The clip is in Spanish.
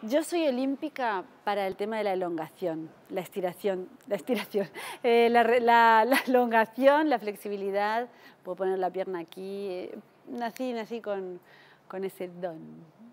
Yo soy olímpica para el tema de la elongación, la estiración, la estiración, eh, la, elongación, la flexibilidad, puedo poner la pierna aquí, eh, nací, nací con ese don.